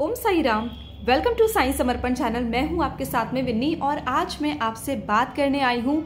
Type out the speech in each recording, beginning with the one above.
Om Sai Ram welcome to science Samarpan channel मैं हूं आपके साथ में विन्नी और आज मैं आपसे बात करने आई हूं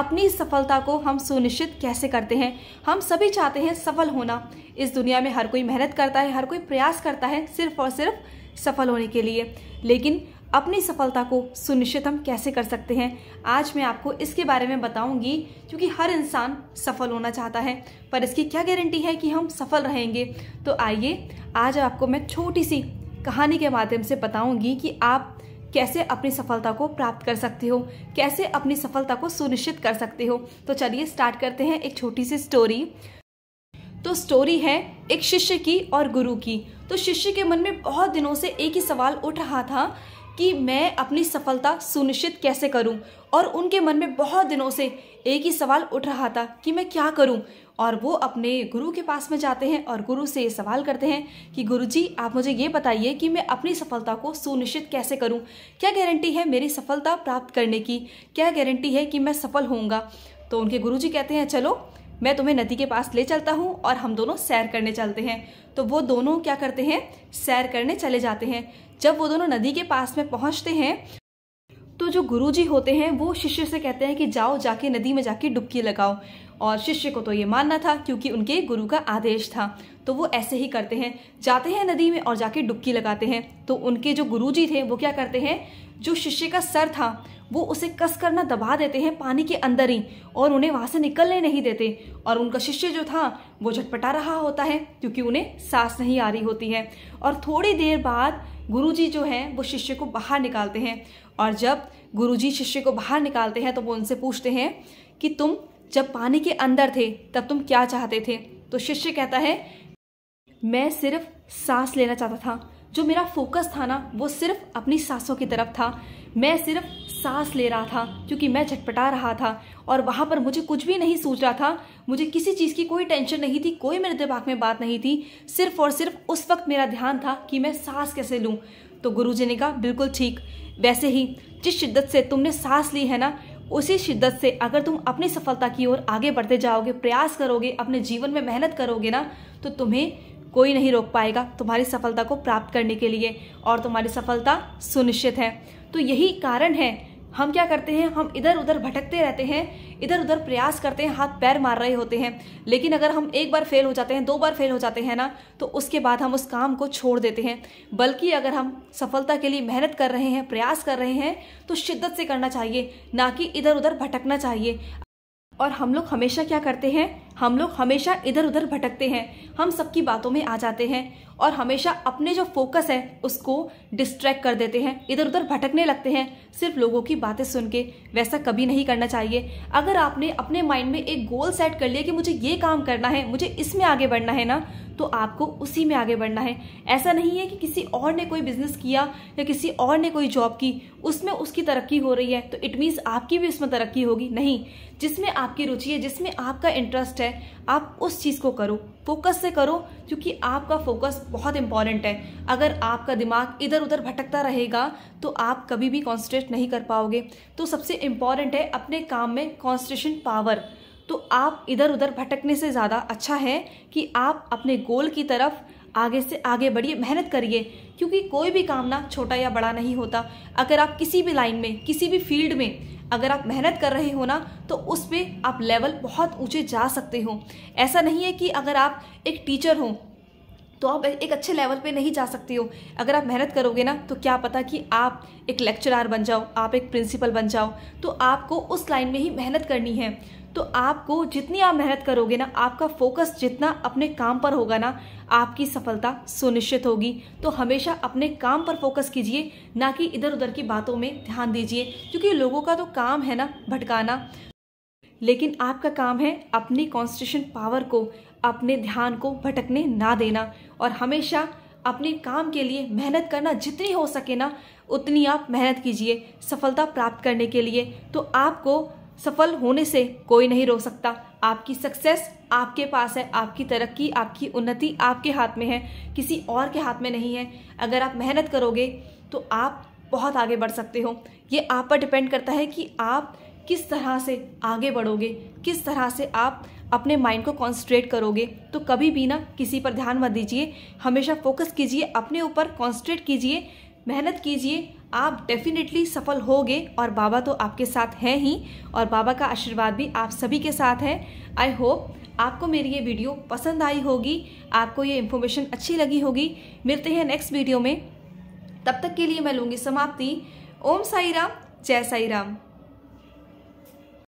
अपनी सफलता को हम सुनिश्चित कैसे करते हैं हम सभी चाहते हैं सफल होना इस दुनिया में हर कोई मेहनत करता है हर कोई प्रयास करता है सिर्फ और सिर्फ सफल होने के लिए लेकिन अपनी सफलता को सुनिश्चित हम कैसे कर सकते हैं आज मैं आपको इसके बारे में बताऊंगी क्योंकि हर इंसान सफल होना चाहता है पर इसकी क्या गारंटी है कि हम सफल रहेंगे तो आइए आज आपको मैं छोटी सी कहानी के माध्यम से बताऊंगी कि आप कैसे अपनी सफलता को प्राप्त कर सकते हो कैसे अपनी सफलता को सुनिश्चित कर सकते हो तो चलिए स्टार्ट करते हैं एक छोटी सी स्टोरी तो स्टोरी है एक शिष्य की और गुरु की तो शिष्य के मन में बहुत दिनों से एक ही सवाल उठ रहा था कि मैं अपनी सफलता सुनिश्चित कैसे करूं और उनके मन में बहुत दिनों से एक ही सवाल उठ रहा था कि मैं क्या करूं और वो अपने गुरु के पास में जाते हैं और गुरु से ये सवाल करते हैं कि गुरु जी आप मुझे ये बताइए कि मैं अपनी सफलता को सुनिश्चित कैसे करूँ क्या गारंटी है मेरी सफलता प्राप्त करने की क्या गारंटी है कि मैं सफल होऊंगा तो उनके गुरु जी कहते हैं चलो मैं तुम्हें नदी के पास ले चलता हूँ और हम दोनों सैर करने चलते हैं तो वो दोनों क्या करते हैं सैर करने चले जाते हैं जब वो दोनों नदी के पास में पहुँचते हैं तो जो गुरु जी होते हैं वो शिष्य से कहते हैं कि जाओ जाके नदी में जाके डुबकी लगाओ और शिष्य को तो ये मानना था क्योंकि उनके गुरु का आदेश था तो वो ऐसे ही करते हैं जाते हैं नदी में और जाके डुबकी लगाते हैं तो उनके जो गुरु जी थे वो क्या करते हैं जो शिष्य का सर था वो उसे कस कर ना दबा देते हैं पानी के अंदर ही और उन्हें वहाँ से निकलने नहीं देते और उनका शिष्य जो था वो झटपटा रहा होता है क्योंकि उन्हें सांस नहीं आ रही होती है और थोड़ी देर बाद गुरुजी जो हैं वो शिष्य को बाहर निकालते हैं और जब गुरुजी शिष्य को बाहर निकालते हैं तो वो उनसे पूछते हैं कि तुम जब पानी के अंदर थे तब तुम क्या चाहते थे तो शिष्य कहता है मैं सिर्फ सांस लेना चाहता था जो मेरा फोकस था ना वो सिर्फ अपनी सांसों की तरफ था मैं सिर्फ सांस ले रहा था क्योंकि मैं झटपटा रहा था और वहां पर मुझे कुछ भी नहीं सूझ रहा था मुझे किसी चीज़ की कोई टेंशन नहीं थी कोई मेरे दिमाग में बात नहीं थी सिर्फ और सिर्फ उस वक्त मेरा ध्यान था कि मैं सांस कैसे लू तो जी ने कहा बिल्कुल ठीक वैसे ही जिस शिद्दत से तुमने सांस ली है ना उसी शिद्दत से अगर तुम अपनी सफलता की ओर आगे बढ़ते जाओगे प्रयास करोगे अपने जीवन में मेहनत करोगे ना तो तुम्हें कोई नहीं रोक पाएगा तुम्हारी सफलता को प्राप्त करने के लिए और तुम्हारी सफलता सुनिश्चित है तो यही कारण है हम क्या करते हैं हम इधर उधर भटकते रहते हैं इधर उधर प्रयास करते हैं हाथ पैर मार रहे होते हैं लेकिन अगर हम एक बार फेल हो जाते हैं दो बार फेल हो जाते हैं ना तो उसके बाद हम उस काम को छोड़ देते हैं बल्कि अगर हम सफलता के लिए मेहनत कर रहे हैं प्रयास कर रहे हैं तो शिद्दत से करना चाहिए ना कि इधर उधर भटकना चाहिए और हम लोग हमेशा क्या करते हैं हम लोग हमेशा इधर उधर भटकते हैं हम सबकी बातों में आ जाते हैं और हमेशा अपने जो फोकस है उसको डिस्ट्रैक्ट कर देते हैं इधर उधर भटकने लगते हैं सिर्फ लोगों की बातें सुन के वैसा कभी नहीं करना चाहिए अगर आपने अपने माइंड में एक गोल सेट कर लिया कि मुझे ये काम करना है मुझे इसमें आगे बढ़ना है ना तो आपको उसी में आगे बढ़ना है ऐसा नहीं है कि किसी और ने कोई बिजनेस किया या किसी और ने कोई जॉब की उसमें उसकी तरक्की हो रही है तो इट मीन्स आपकी भी उसमें तरक्की होगी नहीं जिसमें आपकी रुचि है जिसमें आपका इंटरेस्ट है आप उस चीज़ को करो फोकस से करो क्योंकि आपका फोकस बहुत इंपॉर्टेंट है अगर आपका दिमाग इधर उधर भटकता रहेगा तो आप कभी भी कॉन्सेंट्रेट नहीं कर पाओगे तो सबसे इम्पॉर्टेंट है अपने काम में कॉन्सेंट्रेशन पावर तो आप इधर उधर भटकने से ज़्यादा अच्छा है कि आप अपने गोल की तरफ आगे से आगे बढ़िए मेहनत करिए क्योंकि कोई भी काम ना छोटा या बड़ा नहीं होता अगर आप किसी भी लाइन में किसी भी फील्ड में अगर आप मेहनत कर रहे हो ना तो उस पर आप लेवल बहुत ऊँचे जा सकते हो ऐसा नहीं है कि अगर आप एक टीचर हो तो आप एक अच्छे लेवल पे नहीं जा सकते हो अगर आप मेहनत करोगे ना तो क्या पता कि आप एक लेक्चरार बन जाओ आप एक प्रिंसिपल बन जाओ तो आपको उस लाइन में ही मेहनत करनी है तो आपको जितनी आप मेहनत करोगे ना आपका फोकस जितना अपने काम पर होगा ना आपकी सफलता सुनिश्चित होगी तो हमेशा अपने काम पर फोकस कीजिए ना कि इधर उधर की बातों में ध्यान दीजिए क्योंकि लोगों का तो काम है ना भटकाना लेकिन आपका काम है अपनी कॉन्स्टिट्यूशन पावर को अपने ध्यान को भटकने ना देना और हमेशा अपने काम के लिए मेहनत करना जितनी हो सके ना उतनी आप मेहनत कीजिए सफलता प्राप्त करने के लिए तो आपको सफल होने से कोई नहीं रो सकता आपकी सक्सेस आपके पास है आपकी तरक्की आपकी उन्नति आपके हाथ में है किसी और के हाथ में नहीं है अगर आप मेहनत करोगे तो आप बहुत आगे बढ़ सकते हो ये आप पर डिपेंड करता है कि आप किस तरह से आगे बढ़ोगे किस तरह से आप अपने माइंड को कॉन्सनट्रेट करोगे तो कभी भी ना किसी पर ध्यान मत दीजिए हमेशा फोकस कीजिए अपने ऊपर कॉन्सनट्रेट कीजिए मेहनत कीजिए आप डेफिनेटली सफल होगे और बाबा तो आपके साथ हैं ही और बाबा का आशीर्वाद भी आप सभी के साथ है आई होप आपको मेरी ये वीडियो पसंद आई होगी आपको ये इन्फॉर्मेशन अच्छी लगी होगी मिलते हैं नेक्स्ट वीडियो में तब तक के लिए मैं लूँगी समाप्ति ओम साई राम जय साई राम